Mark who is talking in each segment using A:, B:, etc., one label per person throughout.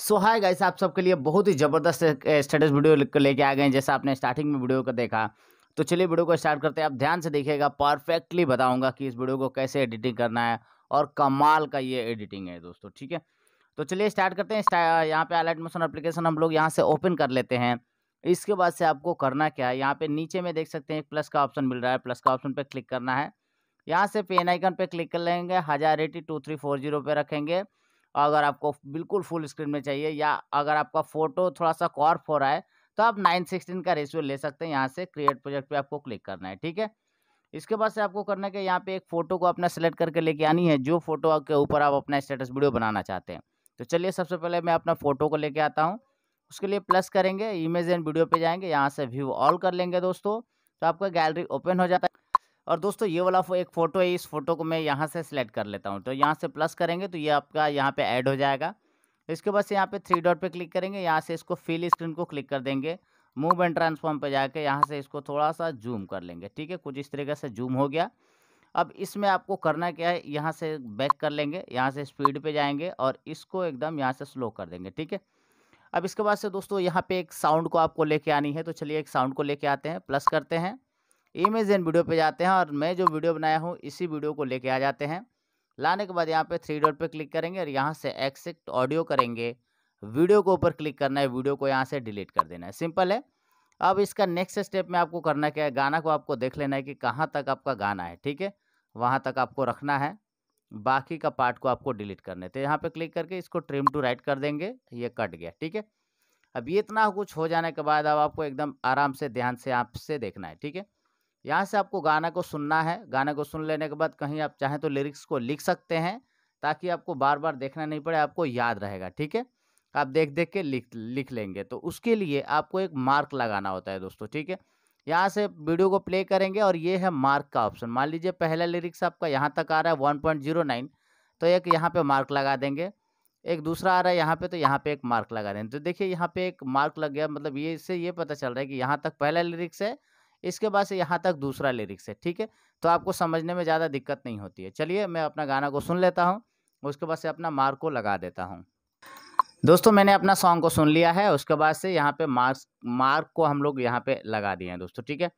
A: सो hi guys आप सबके लिए बहुत ही ज़बरदस्त स्टेटस वीडियो लेके आ गए हैं जैसा आपने स्टार्टिंग में वीडियो को देखा तो चलिए वीडियो को स्टार्ट करते हैं आप ध्यान से देखिएगा परफेक्टली बताऊंगा कि इस वीडियो को कैसे एडिटिंग करना है और कमाल का ये एडिटिंग है दोस्तों ठीक है तो चलिए स्टार्ट करते हैं यहाँ पे अलाइट मोशन अप्लीकेशन हम लोग यहाँ से ओपन कर लेते हैं इसके बाद से आपको करना क्या है यहाँ पे नीचे में देख सकते हैं प्लस का ऑप्शन मिल रहा है प्लस का ऑप्शन पर क्लिक करना है यहाँ से पेन आइकन पे क्लिक कर लेंगे हजार eighty two three four zero पे रखेंगे अगर आपको बिल्कुल फुल स्क्रीन में चाहिए या अगर आपका फोटो थोड़ा सा कॉर्फ हो रहा है तो आप नाइन सिक्सटीन का रेशियो ले सकते हैं यहाँ से क्रिएट प्रोजेक्ट पे आपको क्लिक करना है ठीक है इसके बाद से आपको करना है कि यहाँ पे एक फ़ोटो को अपना सेलेक्ट करके लेके आनी है जो फोटो के ऊपर आप अपना स्टेटस वीडियो बनाना चाहते हैं तो चलिए सबसे पहले मैं अपना फ़ोटो को लेके आता हूँ उसके लिए प्लस करेंगे इमेज एंड वीडियो पे जाएंगे यहाँ से व्यू ऑल कर लेंगे दोस्तों तो आपका गैलरी ओपन हो जाता है और दोस्तों ये वाला एक फ़ोटो है इस फ़ोटो को मैं यहाँ से सिलेक्ट कर लेता हूँ तो यहाँ से प्लस करेंगे तो ये आपका यहाँ पे ऐड हो जाएगा इसके बाद से यहाँ पे थ्री डॉट पे क्लिक करेंगे यहाँ से इसको फिल स्क्रीन को क्लिक कर देंगे मूव एंड ट्रांसफॉर्म पे जाके यहाँ से इसको थोड़ा सा जूम कर लेंगे ठीक है कुछ इस तरीके से जूम हो गया अब इसमें आपको करना क्या है यहाँ से बैक कर लेंगे यहाँ से स्पीड पर जाएंगे और इसको एकदम यहाँ से स्लो कर देंगे ठीक है अब इसके बाद से दोस्तों यहाँ पर एक साउंड को आपको लेके आनी है तो चलिए एक साउंड को लेके आते हैं प्लस करते हैं इमेज एंड वीडियो पे जाते हैं और मैं जो वीडियो बनाया हूँ इसी वीडियो को लेके आ जाते हैं लाने के बाद यहाँ पे थ्री डॉट पे क्लिक करेंगे और यहाँ से एक्सेक्ट ऑडियो करेंगे वीडियो को ऊपर क्लिक करना है वीडियो को यहाँ से डिलीट कर देना है सिंपल है अब इसका नेक्स्ट स्टेप में आपको करना क्या है गाना को आपको देख लेना है कि कहाँ तक आपका गाना है ठीक है वहाँ तक आपको रखना है बाकी का पार्ट को आपको डिलीट करने तो यहाँ पे क्लिक करके इसको ट्रिम टू राइट कर देंगे ये कट गया ठीक है अब ये इतना कुछ हो जाने के बाद अब आपको एकदम आराम से ध्यान से आपसे देखना है ठीक है यहाँ से आपको गाना को सुनना है गाने को सुन लेने के बाद कहीं आप चाहें तो लिरिक्स को लिख सकते हैं ताकि आपको बार बार देखना नहीं पड़े आपको याद रहेगा ठीक है आप देख देख के लिख लिख लेंगे तो उसके लिए आपको एक मार्क लगाना होता है दोस्तों ठीक है यहाँ से वीडियो को प्ले करेंगे और ये है मार्क का ऑप्शन मान लीजिए पहला लिरिक्स आपका यहाँ तक आ रहा है वन पॉइंट जीरो नाइन तो एक यहाँ पे मार्क लगा देंगे एक दूसरा आ रहा है यहाँ पे तो यहाँ पे एक मार्क लगा देंगे तो देखिए यहाँ पे एक मार्क लग गया मतलब ये इससे ये पता चल रहा है कि यहाँ तक पहला लिरिक्स है इसके बाद से यहाँ तक दूसरा लिरिक्स है ठीक है तो आपको समझने में ज़्यादा दिक्कत नहीं होती है चलिए मैं अपना गाना को सुन लेता हूँ उसके बाद से अपना मार्क को लगा देता हूँ दोस्तों मैंने अपना सॉन्ग को सुन लिया है उसके बाद से यहाँ पे मार्क्स मार्क को हम लोग यहाँ पे लगा दिए हैं दोस्तों ठीक है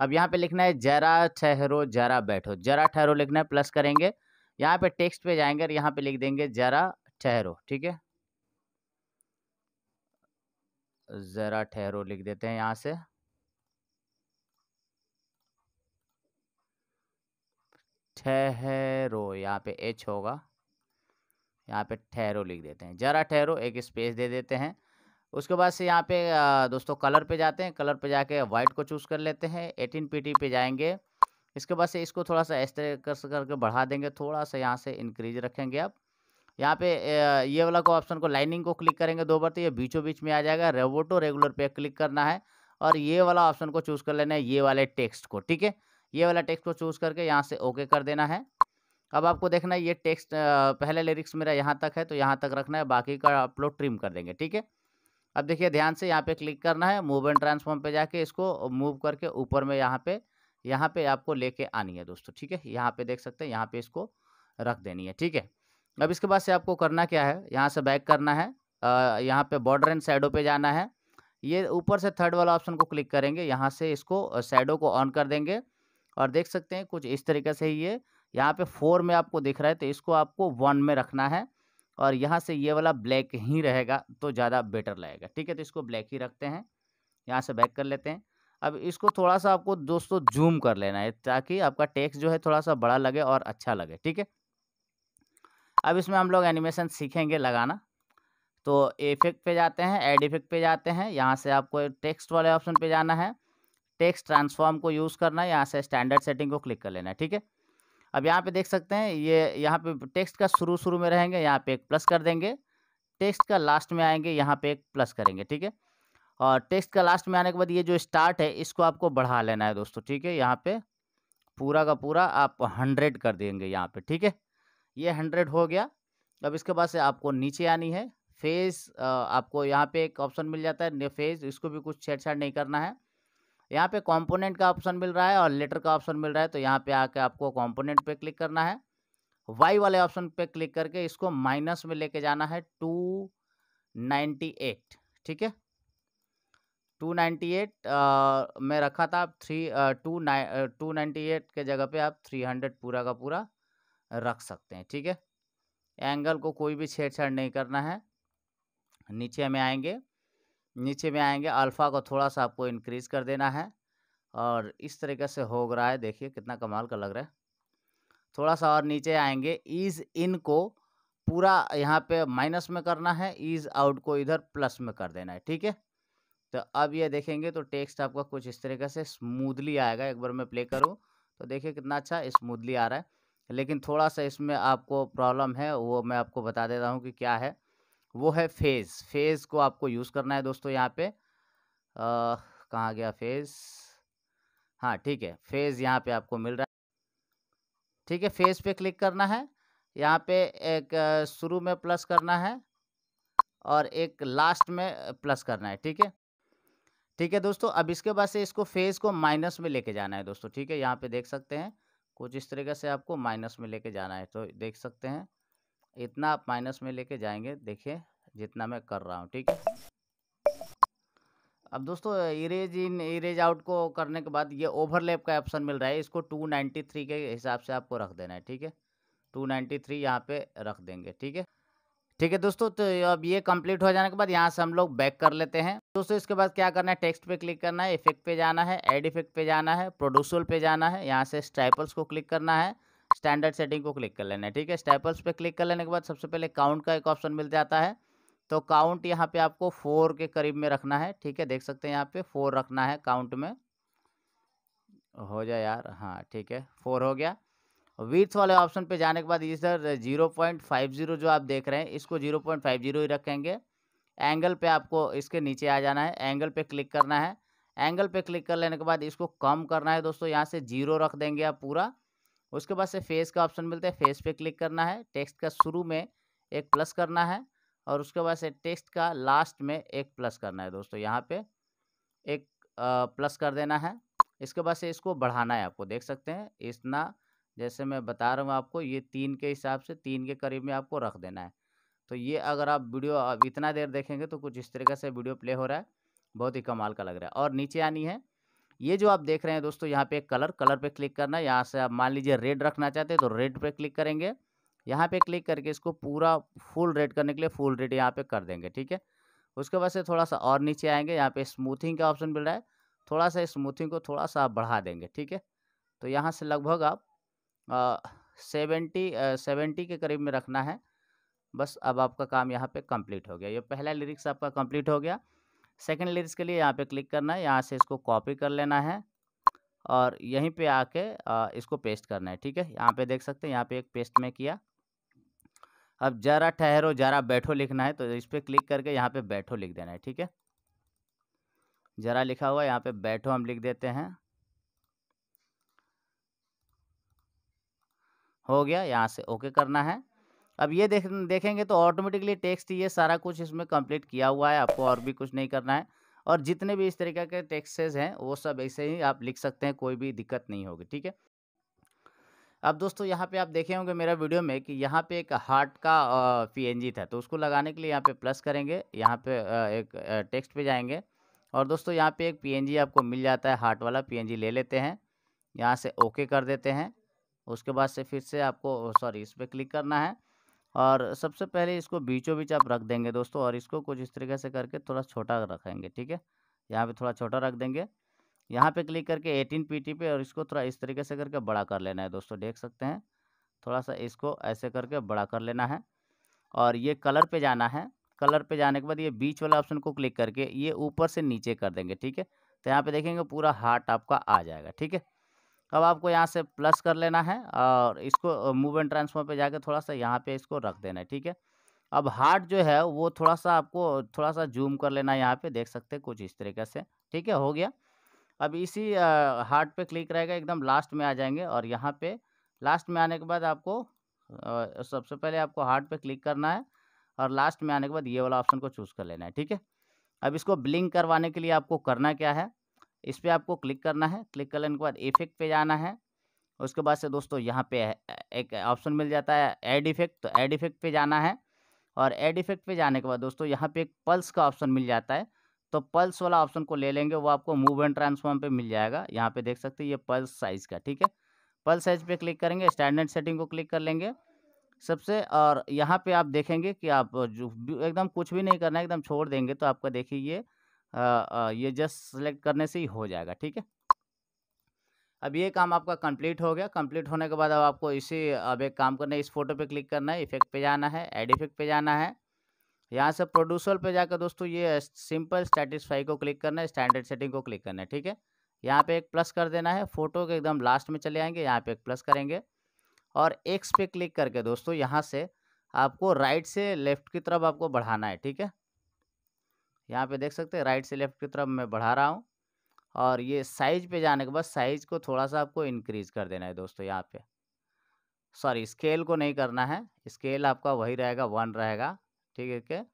A: अब यहाँ पे लिखना है जरा ठहरो जरा बैठो जरा ठहरो लिखना है प्लस करेंगे यहाँ पे टेक्स्ट पे जाएंगे और यहाँ पे लिख देंगे जरा ठहरो ठीक है ज़रा ठहरो लिख देते हैं यहाँ से ठह रो यहाँ पे एच होगा यहाँ पे ठहरो लिख देते हैं जरा ठहरो एक स्पेस दे देते हैं उसके बाद से यहाँ पे दोस्तों कलर पे जाते हैं कलर पे जाके वाइट को चूज़ कर लेते हैं एटीन पी पे जाएंगे इसके बाद से इसको थोड़ा सा इस तरह कर करके बढ़ा देंगे थोड़ा सा यहाँ से इंक्रीज रखेंगे आप यहाँ पे ये वाला को ऑप्शन को लाइनिंग को क्लिक करेंगे दो बार तो ये बीचों बीच में आ जाएगा रेवोटो रेगुलर पे क्लिक करना है और ये वाला ऑप्शन को चूज़ कर लेना है ये वाले टेक्स्ट को ठीक है ये वाला टेक्स्ट को चूज़ करके यहाँ से ओके कर देना है अब आपको देखना है ये टेक्स्ट पहले लिरिक्स मेरा यहाँ तक है तो यहाँ तक रखना है बाकी का आप लोग ट्रिम कर देंगे ठीक है अब देखिए ध्यान से यहाँ पे क्लिक करना है मूव एंड ट्रांसफॉर्म पे जाके इसको मूव करके ऊपर में यहाँ पे यहाँ पे आपको लेके आनी है दोस्तों ठीक है यहाँ पे देख सकते हैं यहाँ पे इसको रख देनी है ठीक है अब इसके बाद से आपको करना क्या है यहाँ से बैक करना है यहाँ पे बॉर्डर एंड सैडो पे जाना है ये ऊपर से थर्ड वाला ऑप्शन को क्लिक करेंगे यहाँ से इसको साइडो को ऑन कर देंगे और देख सकते हैं कुछ इस तरीके से ये यहाँ पे फोर में आपको दिख रहा है तो इसको आपको वन में रखना है और यहाँ से ये वाला ब्लैक ही रहेगा तो ज़्यादा बेटर लगेगा ठीक है तो इसको ब्लैक ही रखते हैं यहाँ से बैक कर लेते हैं अब इसको थोड़ा सा आपको दोस्तों जूम कर लेना है ताकि आपका टेक्स जो है थोड़ा सा बड़ा लगे और अच्छा लगे ठीक है अब इसमें हम लोग एनिमेशन सीखेंगे लगाना तो इफेक्ट पे जाते हैं एड इफेक्ट पे जाते हैं यहाँ से आपको टेक्स्ट वाले ऑप्शन पे जाना है टेक्स्ट ट्रांसफॉर्म को यूज़ करना है यहाँ से स्टैंडर्ड सेटिंग को क्लिक कर लेना है ठीक है अब यहाँ पे देख सकते हैं ये यहाँ पे टेक्स्ट का शुरू शुरू में रहेंगे यहाँ पे एक प्लस कर देंगे टेक्स्ट का लास्ट में आएंगे यहाँ पे एक प्लस करेंगे ठीक है और टेक्स्ट का लास्ट में आने के बाद ये जो स्टार्ट है इसको आपको बढ़ा लेना है दोस्तों ठीक है यहाँ पर पूरा का पूरा आप हंड्रेड कर देंगे यहाँ पर ठीक है ये हंड्रेड हो गया अब इसके बाद से आपको नीचे आनी है फेज़ आपको यहाँ पे एक ऑप्शन मिल जाता है फेज़ इसको भी कुछ छेड़छाड़ नहीं करना है यहाँ पे कंपोनेंट का ऑप्शन मिल रहा है और लेटर का ऑप्शन मिल रहा है तो यहाँ पे आके आपको कंपोनेंट पे क्लिक करना है वाई वाले ऑप्शन पे क्लिक करके इसको माइनस में लेके जाना है टू नाइन्टी एट ठीक है टू नाइन्टी एट में रखा था आप three two nine two ninety eight के जगह पे आप थ्री हंड्रेड पूरा का पूरा रख सकते हैं ठीक है एंगल को कोई भी छेड़छाड़ नहीं करना है नीचे हमें आएंगे नीचे में आएंगे अल्फ़ा को थोड़ा सा आपको इंक्रीज कर देना है और इस तरीके से हो रहा है देखिए कितना कमाल का लग रहा है थोड़ा सा और नीचे आएंगे ईज़ इन को पूरा यहाँ पे माइनस में करना है ईज़ आउट को इधर प्लस में कर देना है ठीक है तो अब ये देखेंगे तो टेक्स्ट आपका कुछ इस तरीके से स्मूदली आएगा एक बार मैं प्ले करूँ तो देखिए कितना अच्छा स्मूदली आ रहा है लेकिन थोड़ा सा इसमें आपको प्रॉब्लम है वो मैं आपको बता देता हूँ कि क्या है वो है फेज़ फेज़ को आपको यूज़ करना है दोस्तों यहाँ पे कहाँ गया फेज़ हाँ ठीक है फेज़ यहाँ पे आपको मिल रहा है ठीक है फेज़ पे क्लिक करना है यहाँ पे एक शुरू में प्लस करना है और एक लास्ट में प्लस करना है ठीक है ठीक है दोस्तों अब इसके बाद से इसको फेज़ को माइनस में लेके जाना है दोस्तों ठीक है यहाँ पे देख सकते हैं कुछ इस तरीके से आपको माइनस में लेके जाना है तो देख सकते हैं इतना आप माइनस में लेके जाएंगे देखिए जितना मैं कर रहा हूँ ठीक है अब दोस्तों इरेज इन इरेज आउट को करने के बाद ये ओवरलैप का ऑप्शन मिल रहा है इसको 293 के हिसाब से आपको रख देना है ठीक है 293 नाइन्टी थ्री यहाँ पे रख देंगे ठीक है ठीक है दोस्तों तो अब ये कंप्लीट हो जाने के बाद यहाँ से हम लोग बैक कर लेते हैं दोस्तों इसके बाद क्या करना है टेक्स्ट पे क्लिक करना है इफेक्ट पे जाना है एड इफेक्ट पे जाना है प्रोड्यूसल पे जाना है यहाँ से स्ट्राइपल्स को क्लिक करना है स्टैंडर्ड सेटिंग को क्लिक कर लेना है ठीक है स्टेपल्स पे क्लिक कर लेने के बाद सबसे पहले काउंट का एक ऑप्शन मिल जाता है तो काउंट यहाँ पे आपको फोर के करीब में रखना है ठीक है देख सकते हैं यहाँ पे फोर रखना है काउंट में हो जाए यार हाँ ठीक है फोर हो गया वीथ वाले ऑप्शन पे जाने के बाद इधर जीरो पॉइंट फाइव जीरो जो आप देख रहे हैं इसको जीरो पॉइंट फाइव जीरो ही रखेंगे एंगल पे आपको इसके नीचे आ जाना है एंगल पे क्लिक करना है एंगल पे क्लिक कर लेने के बाद इसको कम करना है दोस्तों यहाँ से जीरो रख देंगे आप पूरा उसके बाद से फेस का ऑप्शन मिलता है फेस पे क्लिक करना है टेक्स्ट का शुरू में एक प्लस करना है और उसके बाद से टेक्स्ट का लास्ट में एक प्लस करना है दोस्तों यहाँ पे एक प्लस कर देना है इसके बाद से इसको बढ़ाना है आपको देख सकते हैं इतना जैसे मैं बता रहा हूँ आपको ये तीन के हिसाब से तीन के करीब में आपको रख देना है तो ये अगर आप वीडियो इतना देर देखेंगे तो कुछ इस तरीके से वीडियो प्ले हो रहा है बहुत ही कमाल का लग रहा है और नीचे आनी है ये जो आप देख रहे हैं दोस्तों यहाँ पे कलर कलर पे क्लिक करना है यहाँ से आप मान लीजिए रेड रखना चाहते हैं तो रेड पे क्लिक करेंगे यहाँ पे क्लिक करके इसको पूरा फुल रेड करने के लिए फुल रेड यहाँ पे कर देंगे ठीक है उसके बाद से थोड़ा सा और नीचे आएंगे यहाँ पे स्मूथिंग का ऑप्शन मिल रहा है थोड़ा सा स्मूथिंग को थोड़ा सा आप बढ़ा देंगे ठीक है तो यहाँ से लगभग आप सेवेंटी सेवेंटी के करीब में रखना है बस अब आपका काम यहाँ पर कम्प्लीट हो गया ये पहला लिरिक्स आपका कम्प्लीट हो गया सेकेंड लिरिक्स के लिए यहाँ पे क्लिक करना है यहाँ से इसको कॉपी कर लेना है और यहीं पे आके इसको पेस्ट करना है ठीक है यहाँ पे देख सकते हैं यहाँ पे एक पेस्ट में किया अब जरा ठहरो जरा बैठो लिखना है तो इस पर क्लिक करके यहाँ पे बैठो लिख देना है ठीक है जरा लिखा हुआ है यहाँ पे बैठो हम लिख देते हैं हो गया यहाँ से ओके करना है अब ये देख देखेंगे तो ऑटोमेटिकली टेक्स्ट ये सारा कुछ इसमें कंप्लीट किया हुआ है आपको और भी कुछ नहीं करना है और जितने भी इस तरीके के टेक्सेज हैं वो सब ऐसे ही आप लिख सकते हैं कोई भी दिक्कत नहीं होगी ठीक है अब दोस्तों यहाँ पे आप देखे होंगे मेरा वीडियो में कि यहाँ पे एक हार्ट का पीएनजी था तो उसको लगाने के लिए यहाँ पे प्लस करेंगे यहाँ पे एक टेक्स्ट पे जाएंगे और दोस्तों यहाँ पे एक पीएनजी आपको मिल जाता है हार्ट वाला पीएनजी ले लेते हैं यहाँ से ओके कर देते हैं उसके बाद से फिर से आपको सॉरी इस पर क्लिक करना है और सबसे पहले इसको बीचों बीच आप रख देंगे दोस्तों और इसको कुछ इस तरीके से करके थोड़ा छोटा रखेंगे ठीक है यहाँ पे थोड़ा छोटा रख देंगे यहाँ पे क्लिक करके 18 पीटी पे और इसको थोड़ा इस तरीके से करके बड़ा कर लेना है दोस्तों देख सकते हैं थोड़ा सा इसको ऐसे करके बड़ा कर लेना है और ये कलर पर जाना है कलर पर जाने के बाद ये बीच वाला ऑप्शन को क्लिक करके ये ऊपर से नीचे कर देंगे ठीक है तो यहाँ पर देखेंगे पूरा हार्ट आपका आ जाएगा ठीक है अब आपको यहाँ से प्लस कर लेना है और इसको मूव एंड ट्रांसफॉर्म पे जाके थोड़ा सा यहाँ पे इसको रख देना है ठीक है अब हार्ट जो है वो थोड़ा सा आपको थोड़ा सा जूम कर लेना है यहाँ पे देख सकते हैं कुछ इस तरीके से ठीक है हो गया अब इसी हार्ट पे क्लिक रहेगा एकदम लास्ट में आ जाएंगे और यहाँ पे लास्ट में आने के बाद आपको सबसे पहले आपको हार्ट पे क्लिक करना है और लास्ट में आने के बाद ये वाला ऑप्शन को चूज़ कर लेना है ठीक है अब इसको ब्लिंक करवाने के लिए आपको करना क्या है इस पर आपको क्लिक करना है क्लिक करने के बाद इफेक्ट पे जाना है उसके बाद से दोस्तों यहाँ पे एक ऑप्शन मिल जाता है एड इफेक्ट तो एड इफेक्ट पे जाना है और एड इफेक्ट पे जाने के बाद दोस्तों यहाँ पे एक पल्स का ऑप्शन मिल जाता है तो पल्स वाला ऑप्शन को ले लेंगे वो आपको मूव एंड ट्रांसफॉर्म पर मिल जाएगा यहाँ पर देख सकते ये पल्स साइज का ठीक है पल्स साइज पर क्लिक करेंगे स्टैंडर्ड सेटिंग को क्लिक कर लेंगे सबसे और यहाँ पे आप देखेंगे कि आप जो एकदम कुछ भी नहीं करना है एकदम छोड़ देंगे तो आपका देखिए ये जस्ट सेलेक्ट करने से ही हो जाएगा ठीक है अब ये काम आपका कंप्लीट हो गया कंप्लीट होने के बाद अब आपको इसी अब एक काम करना है इस फोटो पे क्लिक करना है इफेक्ट पे जाना है एड इफेक्ट पे जाना है यहाँ से प्रोड्यूसर पे जाकर दोस्तों ये सिंपल स्टैटिस्फाई को क्लिक करना है स्टैंडर्ड सेटिंग को क्लिक करना है ठीक है यहाँ पे एक प्लस कर देना है फोटो के एकदम लास्ट में चले आएंगे यहाँ पे एक प्लस करेंगे और एक्स पे क्लिक करके दोस्तों यहाँ से आपको राइट से लेफ्ट की तरफ आपको बढ़ाना है ठीक है यहाँ पे देख सकते हैं राइट से लेफ्ट की तरफ मैं बढ़ा रहा हूँ और ये साइज पे जाने के बाद साइज को थोड़ा सा आपको इंक्रीज कर देना है दोस्तों यहाँ पे सॉरी स्केल को नहीं करना है स्केल आपका वही रहेगा वन रहेगा ठीक है क्या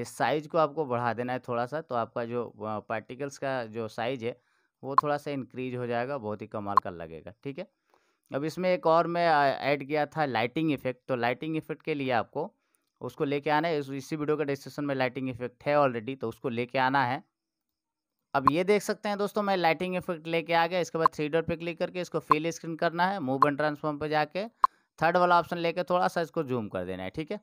A: इस साइज को आपको बढ़ा देना है थोड़ा सा तो आपका जो पार्टिकल्स का जो साइज है वो थोड़ा सा इंक्रीज हो जाएगा बहुत ही कमाल का लगेगा ठीक है अब इसमें एक और मैं ऐड किया था लाइटिंग इफेक्ट तो लाइटिंग इफेक्ट के लिए आपको उसको लेके आना है इसी वीडियो के डिस्क्रिप्शन में लाइटिंग इफेक्ट है ऑलरेडी तो उसको लेके आना है अब ये देख सकते हैं दोस्तों मैं लाइटिंग इफेक्ट लेके आ गया इसके बाद थ्री डॉट पे क्लिक करके इसको फिल स्क्रीन करना है मूव एंड ट्रांसफॉर्म पे जाके थर्ड वाला ऑप्शन लेके थोड़ा सा इसको जूम कर देना है ठीक है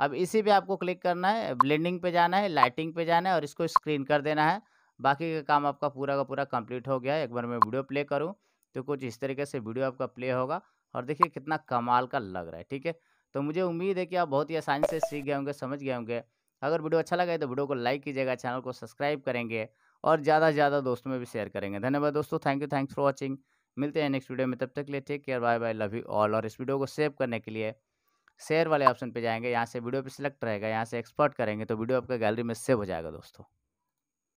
A: अब इसी पे आपको क्लिक करना है ब्लेंडिंग पे जाना है लाइटिंग पे जाना है और इसको स्क्रीन कर देना है बाकी का काम आपका पूरा का पूरा कंप्लीट हो गया है एक बार मैं वीडियो प्ले करूँ तो कुछ इस तरीके से वीडियो आपका प्ले होगा और देखिए कितना कमाल का लग रहा है ठीक है तो मुझे उम्मीद है कि आप बहुत ही आसानी से सीख गए होंगे समझ गए होंगे अगर वीडियो अच्छा लगा है तो वीडियो को लाइक कीजिएगा चैनल को सब्सक्राइब करेंगे और ज़्यादा से ज़्यादा दोस्तों में भी शेयर करेंगे धन्यवाद दोस्तों thank you thanks for watching मिलते हैं नेक्स्ट वीडियो में तब तक के लिए take care bye bye love you all और इस वीडियो को सेव करने के लिए शेयर वाले ऑप्शन पे जाएंगे यहाँ से वीडियो पे सिलेक्ट रहेगा यहाँ से एक्सपर्ट करेंगे तो वीडियो आपका गैलरी में सेव हो जाएगा दोस्तों